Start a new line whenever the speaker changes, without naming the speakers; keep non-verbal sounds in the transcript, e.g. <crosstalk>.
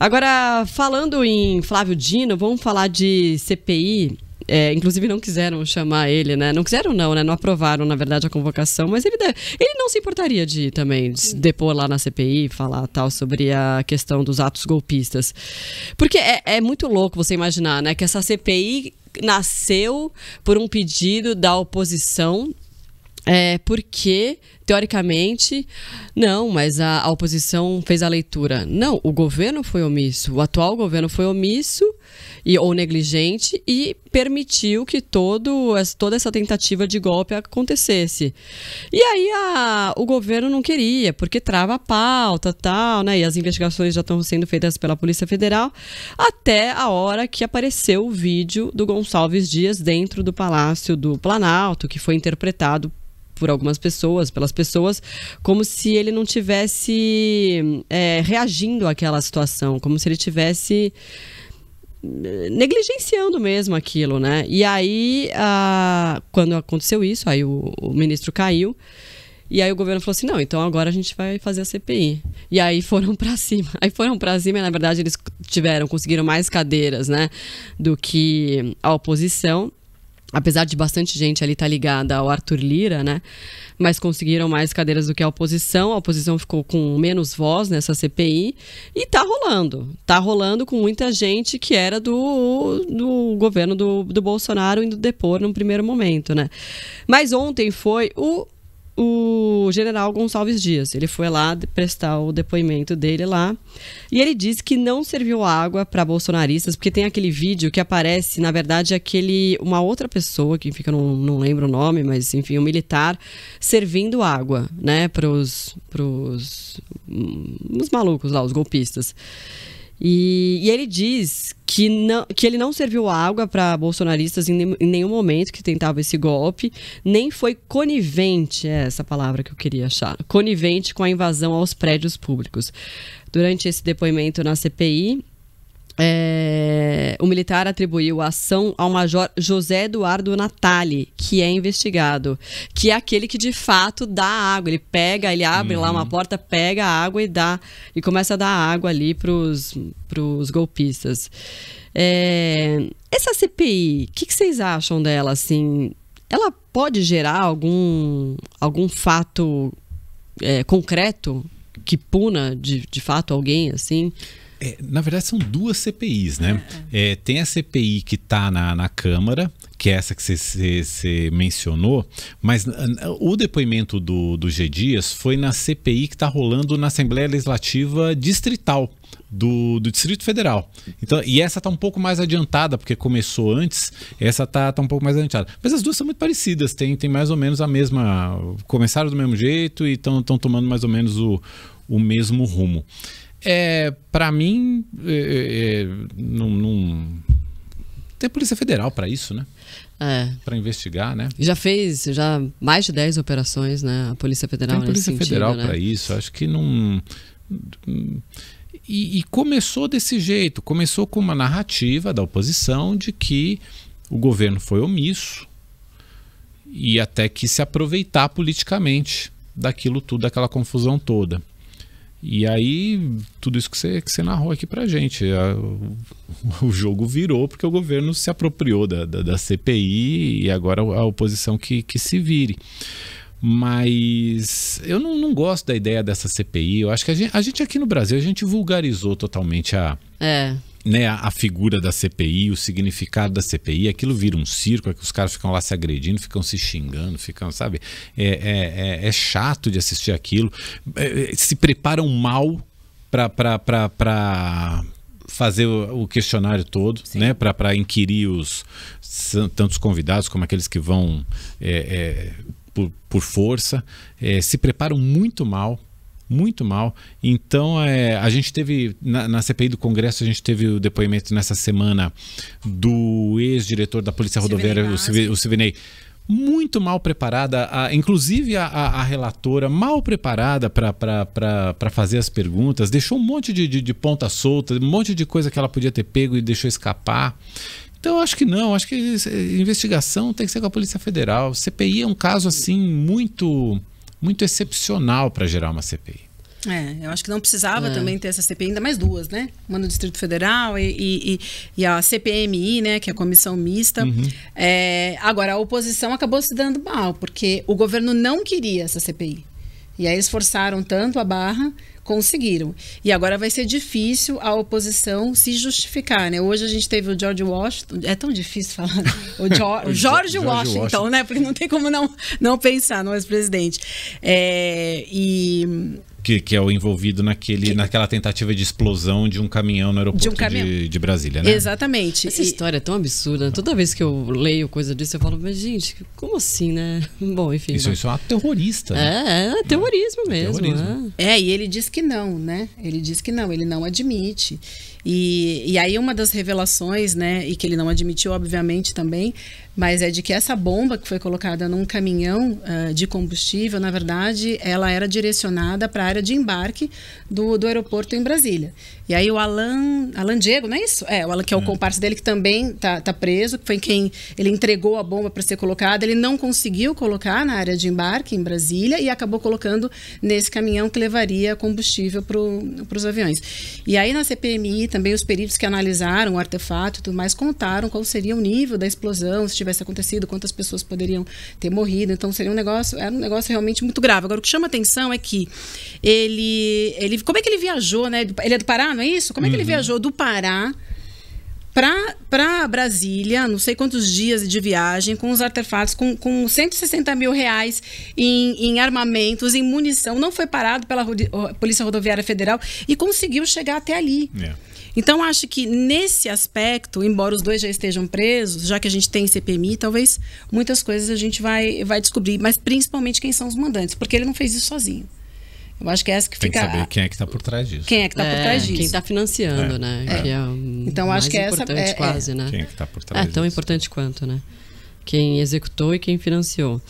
Agora, falando em Flávio Dino, vamos falar de CPI. É, inclusive não quiseram chamar ele, né? Não quiseram não, né? Não aprovaram, na verdade, a convocação, mas ele, deve... ele não se importaria de também de depor lá na CPI, falar tal sobre a questão dos atos golpistas. Porque é, é muito louco você imaginar, né? Que essa CPI nasceu por um pedido da oposição é, porque, teoricamente, não, mas a, a, oposição fez a leitura. Não, o governo foi omisso, o atual governo foi omisso e, ou negligente e permitiu que todo, toda essa tentativa de golpe acontecesse. E aí a, o governo não queria, porque trava a pauta tal, né? E as investigações já estão sendo feitas pela Polícia Federal, até a hora que apareceu o vídeo do Gonçalves Dias dentro do Palácio do Planalto, que foi interpretado por algumas pessoas, pelas pessoas, como se ele não tivesse é, reagindo àquela situação, como se ele tivesse eh, negligenciando mesmo aquilo, né? E aí, a... quando aconteceu isso, aí o, o ministro caiu. E aí o governo falou assim: não, então agora a gente vai fazer a CPI. E aí foram <laughs> para cima. Aí foram para cima e, na verdade, eles tiveram, conseguiram mais cadeiras, né, do que a oposição apesar de bastante gente ali estar tá ligada ao Arthur Lira, né? Mas conseguiram mais cadeiras do que a oposição. A oposição ficou com menos voz nessa CPI e tá rolando. Tá rolando com muita gente que era do, do governo do, do Bolsonaro indo depor num primeiro momento, né? Mas ontem foi o o general Gonçalves Dias. Ele foi lá prestar o depoimento dele lá. E ele disse que não serviu água para bolsonaristas, porque tem aquele vídeo que aparece, na verdade, aquele uma outra pessoa, que fica não, não lembro o nome, mas enfim, um militar, servindo água, né, pros, hum, os malucos lá, os golpistas. E, e, ele diz que, não, que ele não serviu água para bolsonaristas em, em, nenhum momento que tentava esse golpe, nem foi conivente, é essa palavra que eu queria achar, conivente com a invasão aos prédios públicos. Durante esse depoimento na CPI, é, o militar atribuiu a ação ao major José Eduardo Natali, que é investigado, que é aquele que de fato dá água. Ele pega, ele abre uhum. lá uma uhum. porta, pega a água e dá e começa a dar água ali pros, pros golpistas. É, essa CPI, o que, que vocês acham dela? Assim, ela pode gerar algum algum fato é, concreto que puna de, de fato alguém assim? É,
na verdade, são duas CPIs, né? É, é. É, tem a CPI que está na, na Câmara, que é essa que você mencionou, mas ah, o depoimento do, do G. Dias foi na CPI que está rolando na Assembleia Legislativa Distrital. Do, do Distrito Federal. Então, e essa está um pouco mais adiantada, porque começou antes, essa está tá um pouco mais adiantada. Mas as duas são muito parecidas, tem, tem mais ou menos a mesma. Começaram do mesmo jeito e estão tomando mais ou menos o, o mesmo rumo. É, para mim, é, é, é não, Tem Polícia Federal para isso, né? É. Para investigar, né?
Já fez já mais de 10 operações, né? A Polícia Federal Tem Polícia Federal né? para
isso. Acho que não. E, e começou desse jeito. Começou com uma narrativa da oposição de que o governo foi omisso e até que se aproveitar politicamente daquilo tudo, daquela confusão toda. E aí, tudo isso que você, que você narrou aqui pra gente. A, o, <laughs> o, jogo virou porque o governo se apropriou da, da, da CPI e agora a oposição que, que se vire mas eu não, não, gosto da ideia dessa CPI. Eu acho que a gente, a gente, aqui no Brasil, a gente vulgarizou totalmente a, é né, a figura da CPI, o significado da CPI, aquilo vira um circo, é que os caras ficam lá se agredindo, ficam se xingando, ficam, sabe? É, é, é, é chato de assistir aquilo. É, é, se preparam mal para fazer o, o questionário todo, Sim. né, para inquirir os tantos convidados como aqueles que vão por, por força, se preparam muito mal muito mal. Então, é, a gente teve, na, na, CPI do Congresso, a gente teve o depoimento nessa semana do ex-diretor da Polícia Rodoviária, o Sivinei muito mal preparada, a, inclusive a, a, a, relatora mal preparada para fazer as perguntas, deixou um monte de, de, de, ponta solta, um monte de coisa que ela podia ter pego e deixou escapar. Então, acho que não, acho que investigação tem que ser com a Polícia Federal. CPI é um caso assim muito muito excepcional para gerar uma CPI.
É, eu acho que não precisava é. também ter essa CPI, ainda mais duas, né? Uma no Distrito Federal e, e, e a CPMI, né? Que é a Comissão Mista. Uhum. É, agora, a oposição acabou se dando mal, porque o governo não queria essa CPI. E aí eles forçaram tanto a barra conseguiram. E agora vai ser difícil a oposição se justificar, né? Hoje a gente teve o George Washington, é tão difícil falar, né? o, jo <laughs> o George, George Washington, Washington, né? Porque não tem como não, não pensar no ex-presidente. É,
e
que, que, é o envolvido naquele, que... naquela tentativa de explosão de um caminhão no aeroporto de, um caminhão. de, de Brasília, né?
Exatamente. Essa e... história é tão absurda. Né? Toda vez que eu leio coisa disso, eu falo, mas gente, como assim, né? <laughs> Bom, enfim. Isso, né? isso é um ato
terrorista.
Né? É, é, é, é. terrorismo é. mesmo. É, terrorismo. Né? é, e ele diz que não, né? Ele diz que não, ele não admite.
E, e aí uma das revelações, né, e que ele não admitiu, obviamente, também, mas é de que essa bomba que foi colocada num caminhão uh, de combustível, na verdade, ela era direcionada para a área de embarque do, do aeroporto em Brasília. E aí o Alan, Alan Diego, não é isso? É, o Alan que é o hum. comparsa dele que também está tá preso, que foi quem ele entregou a bomba para ser colocada, ele não conseguiu colocar na área de embarque em Brasília e acabou colocando nesse caminhão que levaria combustível para os aviões. E aí na CPMI também os peritos que analisaram o artefato e tudo mais contaram qual seria o nível da explosão, se tivesse tivesse acontecido, quantas pessoas poderiam ter morrido. Então seria um negócio, era um negócio realmente muito grave. Agora o que chama atenção é que ele, ele como é que ele viajou, né? Ele é do Pará, não é isso? Como é que uhum. ele viajou do Pará? para Brasília, não sei quantos dias de viagem, com os artefatos, com, com 160 mil reais em, em armamentos, em munição, não foi parado pela Polícia Rodoviária Federal e conseguiu chegar até ali. Yeah. É. Então, acho que nesse aspecto, embora os dois já estejam presos, já que a gente tem CPMI, talvez muitas coisas a gente vai, vai descobrir, mas principalmente quem são os mandantes, porque ele não fez isso sozinho. Eu acho que é essa que fica. Tem que saber quem
é que está por trás disso. Quem é que
está é, por trás disso? Quem está
financiando, é,
né? É. Que é um, então acho que é essa é, é, quase, né? Quem é que está por é trás? É tão importante quanto, né? Quem executou e quem financiou.